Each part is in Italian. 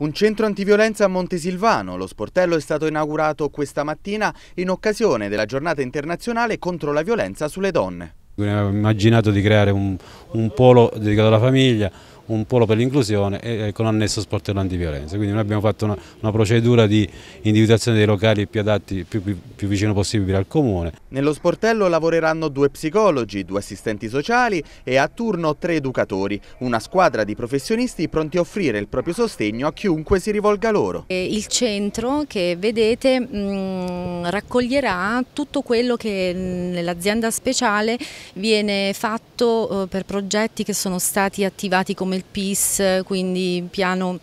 Un centro antiviolenza a Montesilvano, lo sportello è stato inaugurato questa mattina in occasione della giornata internazionale contro la violenza sulle donne. Abbiamo immaginato di creare un, un polo dedicato alla famiglia, un polo per l'inclusione e con annesso sportello antiviolenza. Quindi noi abbiamo fatto una, una, procedura di individuazione dei locali più adatti, più, più, più vicino possibile al comune. Nello sportello lavoreranno due psicologi, due assistenti sociali e a turno tre educatori, una squadra di professionisti pronti a offrire il proprio sostegno a chiunque si rivolga loro. Il centro che vedete mh, mm, raccoglierà tutto quello che mm, nell'azienda speciale viene fatto eh, per progetti che sono stati attivati come social peace, quindi piano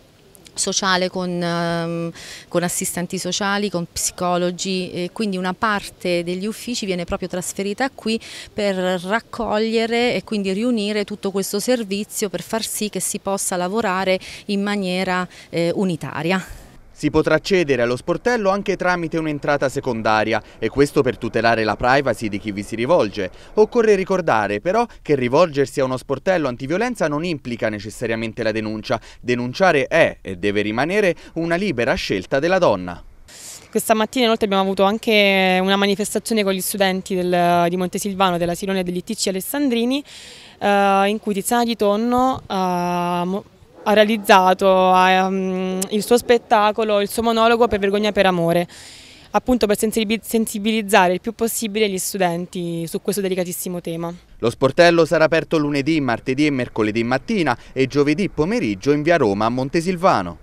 sociale con, ehm, con, assistenti sociali, con psicologi e quindi una parte degli uffici viene proprio trasferita qui per raccogliere e quindi riunire tutto questo servizio per far sì che si possa lavorare in maniera eh, unitaria. Si potrà accedere allo sportello anche tramite un'entrata secondaria e questo per tutelare la privacy di chi vi si rivolge. Occorre ricordare però che rivolgersi a uno sportello antiviolenza non implica necessariamente la denuncia. Denunciare è e deve rimanere una libera scelta della donna. Questa mattina inoltre abbiamo avuto anche una manifestazione con gli studenti del, di Montesilvano, della Silone e dell'ITC Alessandrini, eh, in cui Tiziana di Tonno eh, ha realizzato ehm, il suo spettacolo, il suo monologo per Vergogna per Amore, appunto per sensibilizzare il più possibile gli studenti su questo delicatissimo tema. Lo sportello sarà aperto lunedì, martedì e mercoledì mattina e giovedì pomeriggio in via Roma a Montesilvano.